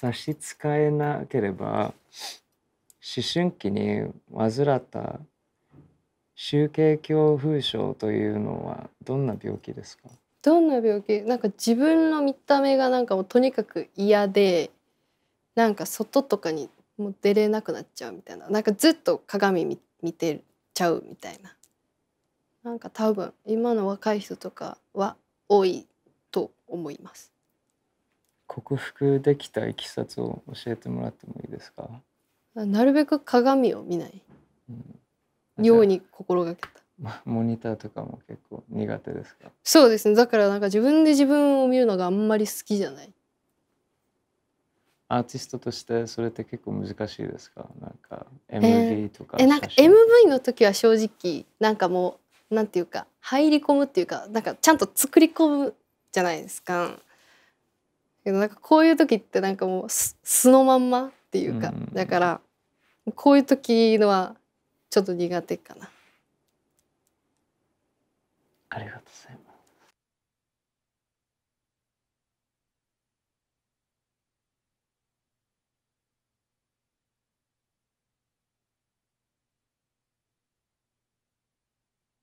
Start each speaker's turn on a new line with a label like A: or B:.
A: 差し支えなければ思春期に患った集計恐怖症というのはどんな病気ですか
B: どんな病気なんか自分の見た目がなんかもうとにかく嫌でなんか外とかにもう出れなくなっちゃうみたいななんかずっと鏡見てちゃうみたいななんか多分今の若い人とかは多いと思います。
A: 克服できたいきさつを教えてもらってもいいですか
B: なるべく鏡を見ない、うん、ように心がけた
A: モニターとかも結構苦手ですか
B: そうですねだからなんか自分で自分を見るのがあんまり好きじゃない
A: アーティストとしてそれって結構難しいですかなんか MV とか、えー、え
B: なんか MV の時は正直なんかもうなんていうか入り込むっていうかなんかちゃんと作り込むじゃないですかけどなんかこういう時ってなんかもう素のまんまっていうか、うん、だからこういう時のはちょっと苦手かな。
A: ありがとうございます。